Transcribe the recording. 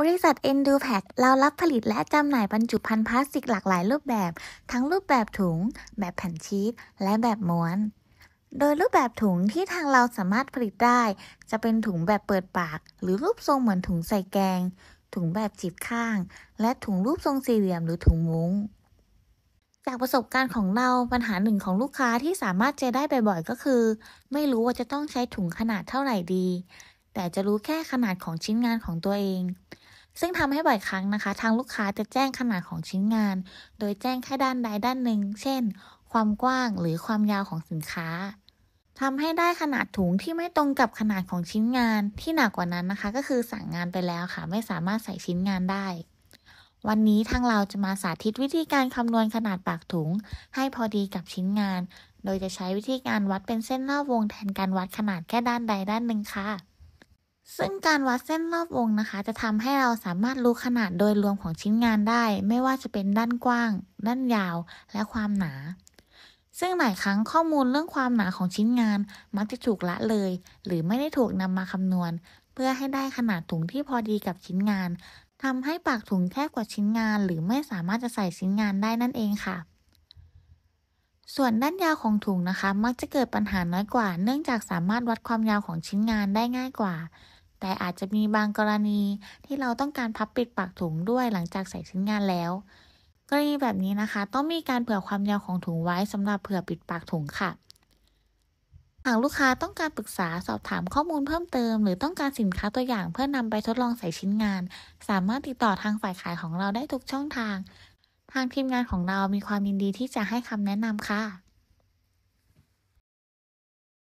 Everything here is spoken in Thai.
บริษัท e n d u p a c เรารับผลิตและจำหน่ายบรรจุภัณฑ์พลาสติกหลากหลายรูปแบบ ทั้งรูปแบบถุง แบบแผ่นชีตและแบบม้วน โดยรูปแบบถุงที่ทางเราสามารถผลิตได้ จะเป็นถุงแบบเปิดปาก หรือรูปทรงเหมือนถุงใส่แกง ถุงแบบจีบข้าง และถุงรูปทรงสี่เหลี่ยมหรือถุงมุง้งจากประสบการณ์ของเรา ปัญหาหนึ่งของลูกค้าที่สามารถเจอได้บ่อยๆ ก็คือ ไม่รู้ว่าจะต้องใช้ถุงขนาดเท่าไหร่ดี แต่จะรู้แค่ขนาดของชิ้นงานของตัวเองซึ่งทำให้บ่อยครั้งนะคะ ทางลูกค้าจะแจ้งขนาดของชิ้นงาน โดยแจ้งแค่ด้านใดด้านหนึ่ง เช่น ความกว้างหรือความยาวของสินค้าทำให้ได้ขนาดถุงที่ไม่ตรงกับขนาดของชิ้นงานที่หนักกว่านั้นนะคะ ก็คือสั่งงานไปแล้วค่ะไม่สามารถใส่ชิ้นงานได้ วันนี้ทางเราจะมาสาธิตวิธีการคำนวณขนาดปากถุง ให้พอดีกับชิ้นงาน โดยจะใช้วิธีการวัดเป็นเส้นรอบวง แทนการวัดขนาดแค่ด้านใดด้านหนึ่งค่ะซึ่งการวัดเส้นรอบวงนะคะ จะทำให้เราสามารถรู้ขนาดโดยรวมของชิ้นงานได้ ไม่ว่าจะเป็นด้านกว้าง ด้านยาว และความหนา ซึ่งหลายครั้งข้อมูลเรื่องความหนาของชิ้นงาน มักจะถูกละเลยหรือไม่ได้ถูกนำมาคำนวณ เพื่อให้ได้ขนาดถุงที่พอดีกับชิ้นงานทำให้ปากถุงแคบกว่าชิ้นงาน หรือไม่สามารถจะใส่ชิ้นงานได้นั่นเองค่ะ ส่วนด้านยาวของถุงนะคะ มักจะเกิดปัญหาน้อยกว่า เนื่องจากสามารถวัดความยาวของชิ้นงานได้ง่ายกว่าแต่อาจจะมีบางกรณีที่เราต้องการพับปิดปากถุงด้วยหลังจากใส่ชิ้นงานแล้วกรณีแบบนี้นะคะ ต้องมีการเผื่อความยาวของถุงไว้สำหรับเผื่อปิดปากถุงค่ะ หากลูกค้าต้องการปรึกษาสอบถามข้อมูลเพิ่มเติมหรือต้องการสินค้าตัวอย่างเพื่อนำไปทดลองใส่ชิ้นงาน สามารถติดต่อทางฝ่ายขายของเราได้ทุกช่องทาง ทางทีมงานของเรามีความยินดีที่จะให้คำแนะนำค่ะ